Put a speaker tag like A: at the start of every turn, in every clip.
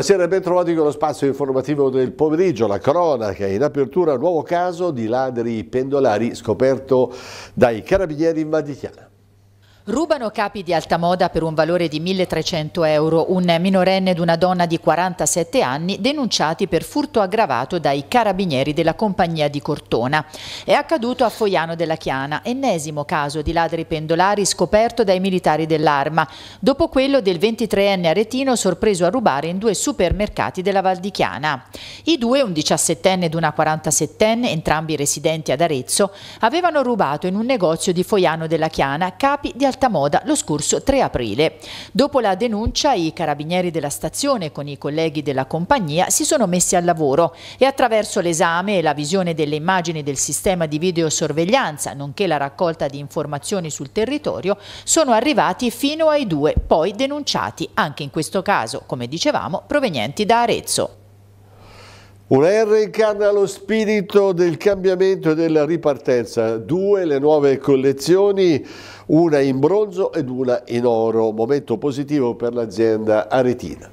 A: Buonasera e bentrovati con lo spazio informativo del pomeriggio, la cronaca in apertura, nuovo caso di ladri pendolari scoperto dai carabinieri in Vaticana.
B: Rubano capi di alta moda per un valore di 1.300 euro un minorenne ed una donna di 47 anni denunciati per furto aggravato dai carabinieri della compagnia di Cortona. È accaduto a Foiano della Chiana, ennesimo caso di ladri pendolari scoperto dai militari dell'arma, dopo quello del 23enne aretino sorpreso a rubare in due supermercati della Val di Chiana. I due, un 17enne ed una 47enne, entrambi residenti ad Arezzo, avevano rubato in un negozio di Foiano della Chiana capi di alta moda Alta Moda lo scorso 3 aprile. Dopo la denuncia i carabinieri della stazione con i colleghi della compagnia si sono messi al lavoro e attraverso l'esame e la visione delle immagini del sistema di videosorveglianza nonché la raccolta di informazioni sul territorio sono arrivati fino ai due poi denunciati, anche in questo caso, come dicevamo, provenienti da Arezzo.
A: Una R incarna lo spirito del cambiamento e della ripartenza, due le nuove collezioni, una in bronzo ed una in oro, momento positivo per l'azienda aretina.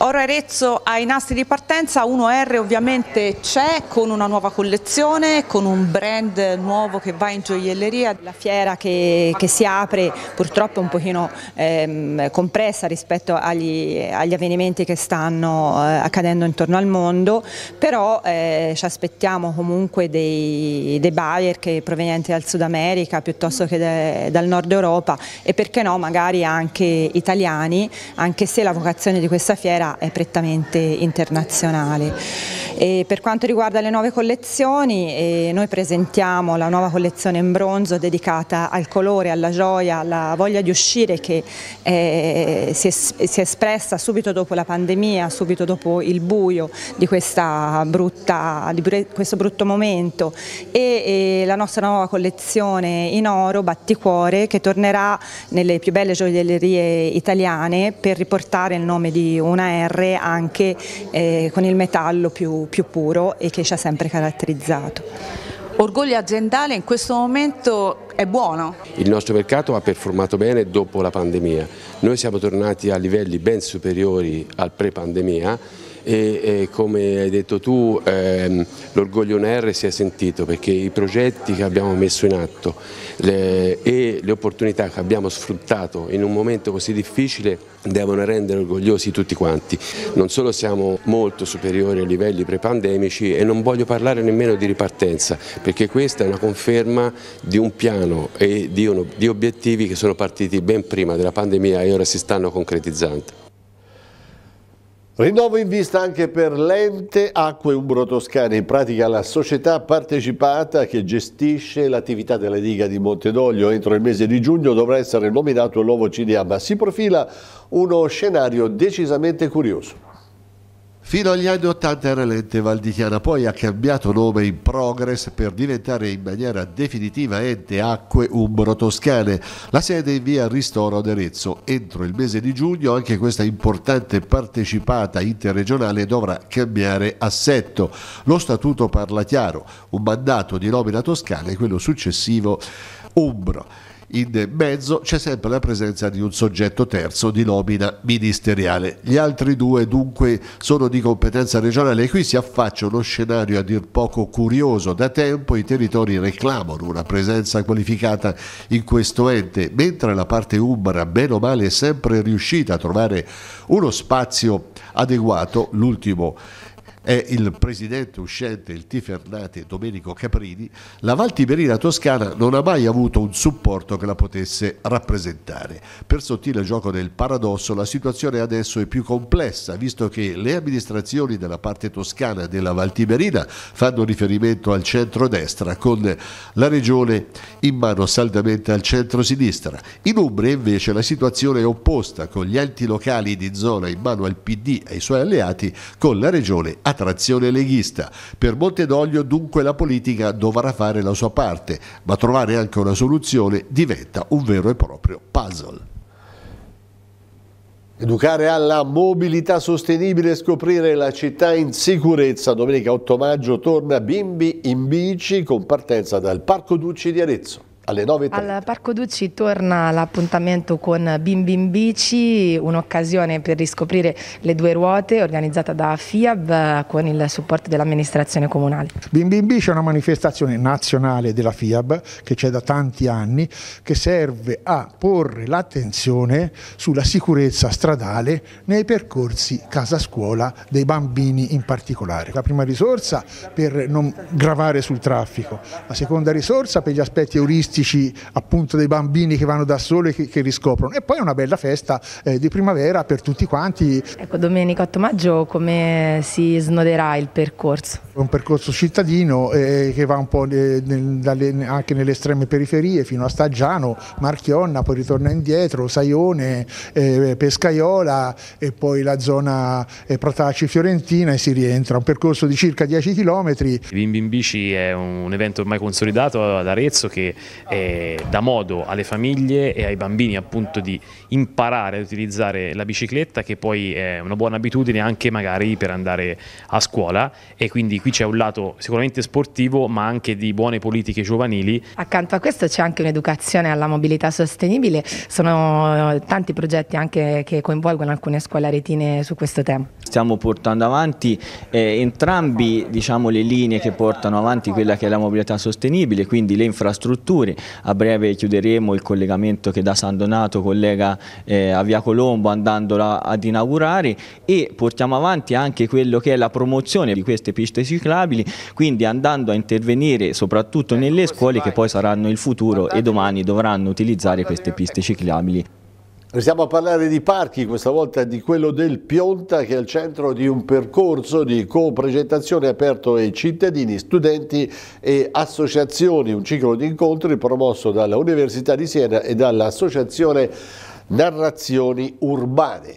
C: Ora Arezzo ai nastri di partenza, 1R ovviamente c'è con una nuova collezione, con un brand nuovo che va in gioielleria. La fiera che, che si apre purtroppo è un pochino ehm, compressa rispetto agli, agli, avvenimenti che stanno eh, accadendo intorno al mondo, però eh, ci aspettiamo comunque dei, dei buyer che provenienti dal Sud America piuttosto che de, dal Nord Europa e perché no magari anche italiani, anche se la vocazione di questa fiera è prettamente internazionale. E per quanto riguarda le nuove collezioni, eh, noi presentiamo la nuova collezione in bronzo dedicata al colore, alla gioia, alla voglia di uscire che eh, si, è, si, è, espressa subito dopo la pandemia, subito dopo il buio di, brutta, di questo brutto momento e, e la nostra nuova collezione in oro, Batticuore, che tornerà nelle più belle gioiellerie italiane per riportare il nome di una PNR anche eh, con il metallo più, più puro e che ci ha sempre caratterizzato. Orgoglio aziendale in questo momento è buono?
A: Il nostro mercato ha performato bene dopo la pandemia. Noi siamo tornati a livelli ben superiori al pre-pandemia e, e come hai detto tu ehm, l'orgoglio NR si è sentito perché i progetti che abbiamo messo in atto le, e le opportunità che abbiamo sfruttato in un momento così difficile devono rendere orgogliosi tutti quanti. Non solo siamo molto superiori ai livelli pre-pandemici e non voglio parlare nemmeno di ripartenza perché questa è una conferma di un piano e di, uno, di obiettivi che sono partiti ben prima della pandemia e ora si stanno concretizzando. Rinnovo in vista anche per l'ente Acque Umbro Toscane, in pratica la società partecipata che gestisce l'attività della diga di Montedoglio. Entro il mese di giugno dovrà essere nominato il nuovo CDA, ma si profila uno scenario decisamente curioso. Fino agli anni 80 era l'ente valdichiana, poi ha cambiato nome in Progress per diventare in maniera definitiva ente Acque Umbro Toscane. La sede è in via Ristoro ad Arezzo. Entro il mese di giugno anche questa importante partecipata interregionale dovrà cambiare assetto. Lo statuto parla chiaro, un mandato di nomina toscana e quello successivo Umbro in mezzo c'è sempre la presenza di un soggetto terzo di nomina ministeriale. Gli altri due dunque sono di competenza regionale e qui si affaccia uno scenario a dir poco curioso. Da tempo i territori reclamano una presenza qualificata in questo ente, mentre la parte umbra, bene o male, è sempre riuscita a trovare uno spazio adeguato, l'ultimo e il presidente uscente, il Tifernate Domenico Caprini, la Valtiberina toscana non ha mai avuto un supporto che la potesse rappresentare. Per sottile gioco del paradosso, la situazione adesso è più complessa, visto che le amministrazioni della parte toscana della Valtiberina fanno riferimento al centro-destra, con la regione in mano saldamente al centro-sinistra. In Umbria, invece, la situazione è opposta, con gli enti locali di zona in mano al PD e ai suoi alleati, con la regione a trazione leghista. Per Monte d'Oglio dunque la politica dovrà fare la sua parte, ma trovare anche una soluzione diventa un vero e proprio puzzle. Educare alla mobilità sostenibile e scoprire la città in sicurezza. Domenica 8 maggio torna Bimbi in bici con partenza dal Parco Ducci di Arezzo alle 9.30. Al
D: Parco Ducci torna l'appuntamento con Bim Bim Bici, un'occasione per riscoprire le due ruote organizzata da FIAB con il supporto dell'amministrazione comunale.
A: Bim Bim Bici è una manifestazione nazionale della FIAB che c'è da tanti anni che serve a porre l'attenzione sulla sicurezza stradale nei percorsi casa scuola dei bambini in particolare. La prima risorsa per non gravare sul traffico, la seconda risorsa per gli aspetti euristici artistici appunto dei bambini che vanno da sole e che, che, riscoprono e poi è una bella festa eh, di primavera per tutti quanti.
D: Ecco, domenica 8 maggio come si snoderà il percorso?
A: Un percorso cittadino eh, che va un po' eh, nel, dalle, anche nelle estreme periferie fino a Staggiano, Marchionna, poi ritorna indietro, Saione, eh, Pescaiola e poi la zona eh, Protaci Fiorentina e si rientra. Un percorso di circa 10 km.
D: Bimbi in bici è un evento ormai consolidato ad Arezzo che eh, dà modo alle famiglie e ai bambini appunto di imparare ad utilizzare la bicicletta che poi è una buona abitudine anche magari per andare a scuola e quindi qui c'è un lato sicuramente sportivo ma anche di buone
C: politiche giovanili.
D: Accanto a questo c'è anche un'educazione alla mobilità sostenibile, sono eh, tanti progetti anche che coinvolgono alcune scuole aretine su questo tema.
C: Stiamo portando avanti eh, entrambi diciamo, le linee che portano avanti quella che è la mobilità sostenibile, quindi le infrastrutture a breve chiuderemo il collegamento che da San Donato collega eh, a Via Colombo andandola ad inaugurare e portiamo avanti anche quello che è la promozione di queste piste ciclabili, quindi andando a intervenire soprattutto ecco, nelle scuole che poi saranno il futuro e domani dovranno utilizzare queste piste ecco. ciclabili.
A: Restiamo a parlare di parchi, questa volta di quello del Pionta che è al centro di un percorso di co-presentazione aperto ai cittadini, studenti e associazioni, un ciclo di incontri promosso dalla Università di Siena e dall'Associazione Narrazioni Urbane.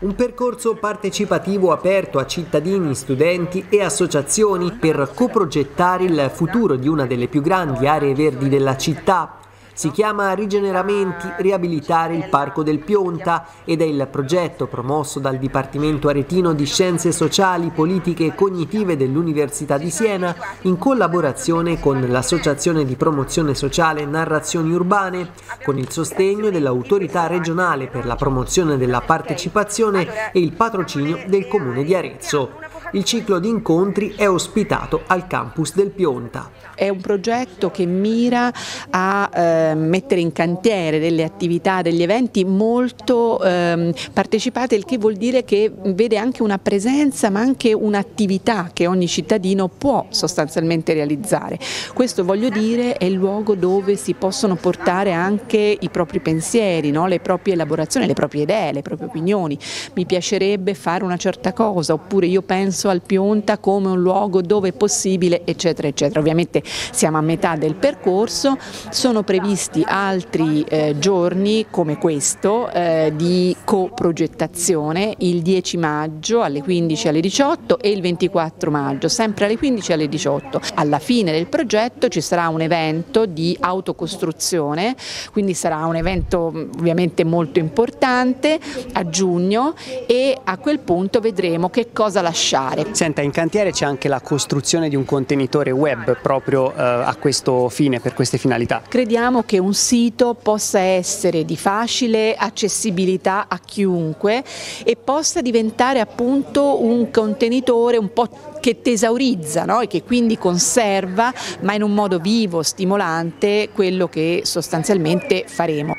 D: Un percorso partecipativo aperto a cittadini, studenti e associazioni per coprogettare il futuro di una delle più grandi aree verdi della città, si chiama Rigeneramenti Riabilitare il Parco del Pionta ed è il progetto promosso dal Dipartimento Aretino di Scienze Sociali, Politiche e Cognitive dell'Università di Siena in collaborazione con l'Associazione di Promozione Sociale Narrazioni Urbane, con il sostegno dell'Autorità regionale per la promozione della partecipazione e il patrocinio del Comune di Arezzo. Il ciclo di incontri è ospitato al campus del Pionta. È un progetto che mira a eh, mettere in cantiere delle attività, degli eventi molto eh, partecipate, il che vuol dire che vede anche una presenza ma anche un'attività che ogni cittadino può sostanzialmente realizzare. Questo voglio dire è il luogo dove si possono portare anche i propri pensieri, no? le proprie elaborazioni, le proprie idee, le proprie opinioni. Mi piacerebbe fare una certa cosa oppure io penso penso al Pionta come un luogo dove è possibile eccetera eccetera. Ovviamente siamo a metà del percorso, sono previsti altri eh, giorni come questo eh, di coprogettazione il 10 maggio alle 15 alle 18 e il 24 maggio sempre alle 15 alle 18. Alla fine del progetto ci sarà un evento di autocostruzione, quindi sarà un evento mm, ovviamente molto importante a giugno e a quel punto vedremo che cosa lasciare fare. Senta, in cantiere c'è anche la costruzione di un contenitore web proprio eh, a questo fine, per queste finalità. Crediamo che un sito possa essere di facile accessibilità a chiunque e possa diventare appunto un contenitore un po' che tesaurizza no? e che quindi conserva, ma in un modo vivo, stimolante, quello che sostanzialmente faremo.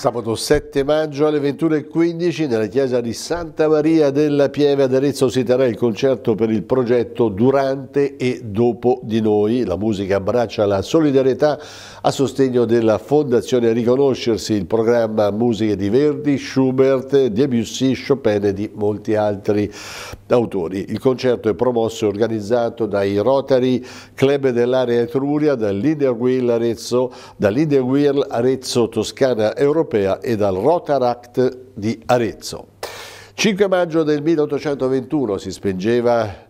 A: Sabato 7 maggio alle 21.15 nella chiesa di Santa Maria della Pieve ad Arezzo si terrà il concerto per il progetto Durante e Dopo di Noi. La musica abbraccia la solidarietà a sostegno della Fondazione Riconoscersi, il programma musiche di Verdi, Schubert, Debussy, Chopin e di molti altri autori. Il concerto è promosso e organizzato dai Rotary Club dell'area Etruria, dall'Iderwil Arezzo, dall'Iderwil Arezzo Toscana Europea europea e dal Rotaract di Arezzo. 5 maggio del 1821 si spengeva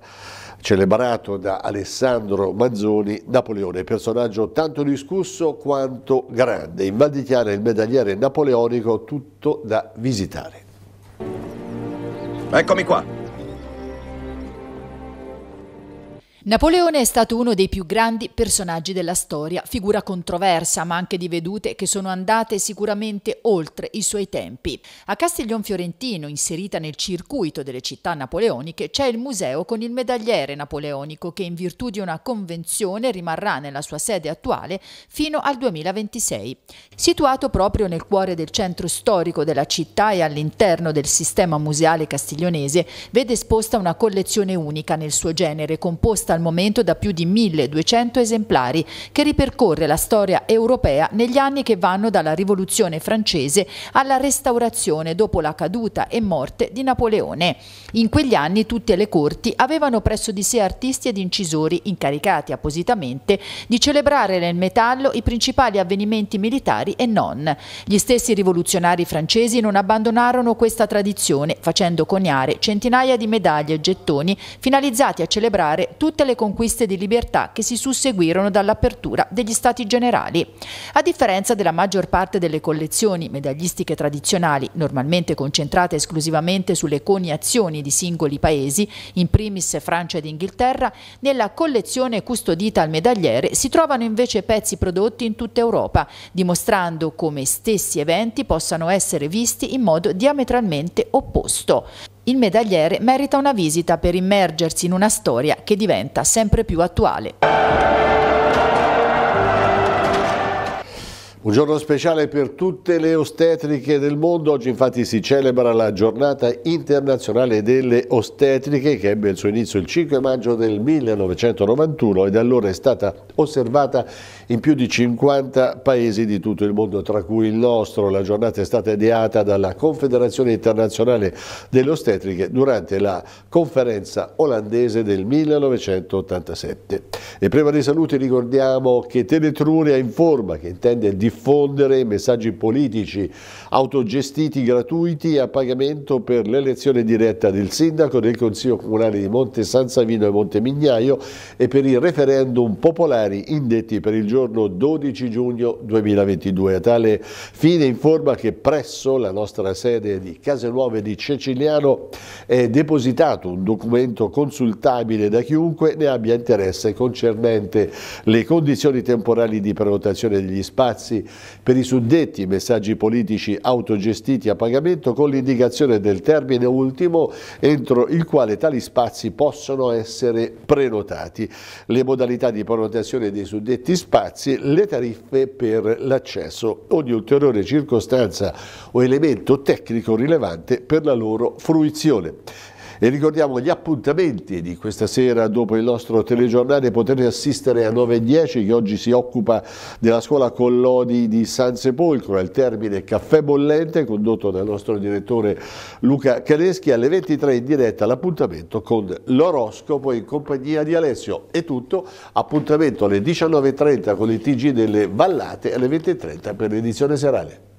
A: celebrato da Alessandro Manzoni, Napoleone, personaggio tanto discusso quanto grande. In Val di Chiara il medagliere napoleonico, tutto da visitare.
D: Eccomi qua.
B: Napoleone è stato uno dei più grandi personaggi della storia, figura controversa ma anche di vedute che sono andate sicuramente oltre i suoi tempi. A Castiglion Fiorentino, inserita nel circuito delle città napoleoniche, c'è il museo con il medagliere napoleonico che in virtù di una convenzione rimarrà nella sua sede attuale fino al 2026. Situato proprio nel cuore del centro storico della città e all'interno del sistema museale castiglionese, vede esposta una collezione unica nel suo genere composta al al momento da più di 1200 esemplari, che ripercorre la storia europea negli anni che vanno dalla rivoluzione francese alla restaurazione dopo la caduta e morte di Napoleone. In quegli anni tutte le corti avevano presso di sé artisti ed incisori incaricati appositamente di celebrare nel metallo i principali avvenimenti militari e non. Gli stessi rivoluzionari francesi non abbandonarono questa tradizione facendo coniare centinaia di medaglie e gettoni finalizzati a celebrare tutti tutte le conquiste di libertà che si susseguirono dall'apertura degli Stati Generali. A differenza della maggior parte delle collezioni medaglistiche tradizionali, normalmente concentrate esclusivamente sulle coniazioni di singoli paesi, in primis Francia ed Inghilterra, nella collezione custodita al medagliere si trovano invece pezzi prodotti in tutta Europa, dimostrando come stessi eventi possano essere visti in modo diametralmente opposto. Il medagliere merita una visita per immergersi in una storia che diventa sempre più attuale.
A: Un giorno speciale per tutte le ostetriche del mondo, oggi infatti si celebra la giornata internazionale delle ostetriche che ebbe il suo inizio il 5 maggio del 1991 e da allora è stata osservata in più di 50 paesi di tutto il mondo, tra cui il nostro. La giornata è stata ideata dalla Confederazione Internazionale delle Ostetriche durante la conferenza olandese del 1987. E prima dei saluti ricordiamo che Teletruria informa che intende diffondere diffondere messaggi politici autogestiti gratuiti a pagamento per l'elezione diretta del sindaco del Consiglio Comunale di Monte San Savino e Monte Mignaio e per i referendum popolari indetti per il giorno 12 giugno 2022. A tale fine informa che presso la nostra sede di Casenuove di Ceciliano è depositato un documento consultabile da chiunque ne abbia interesse concernente le condizioni temporali di prenotazione degli spazi per i suddetti messaggi politici autogestiti a pagamento con l'indicazione del termine ultimo entro il quale tali spazi possono essere prenotati, le modalità di prenotazione dei suddetti spazi, le tariffe per l'accesso, ogni ulteriore circostanza o elemento tecnico rilevante per la loro fruizione. E ricordiamo gli appuntamenti di questa sera dopo il nostro telegiornale, potete assistere a 9.10 che oggi si occupa della scuola Collodi di San Sepolcro, al termine Caffè Bollente condotto dal nostro direttore Luca Caneschi, alle 23 in diretta l'appuntamento con l'oroscopo in compagnia di Alessio. È tutto, appuntamento alle 19.30 con il TG delle Vallate e alle 20.30 per l'edizione serale.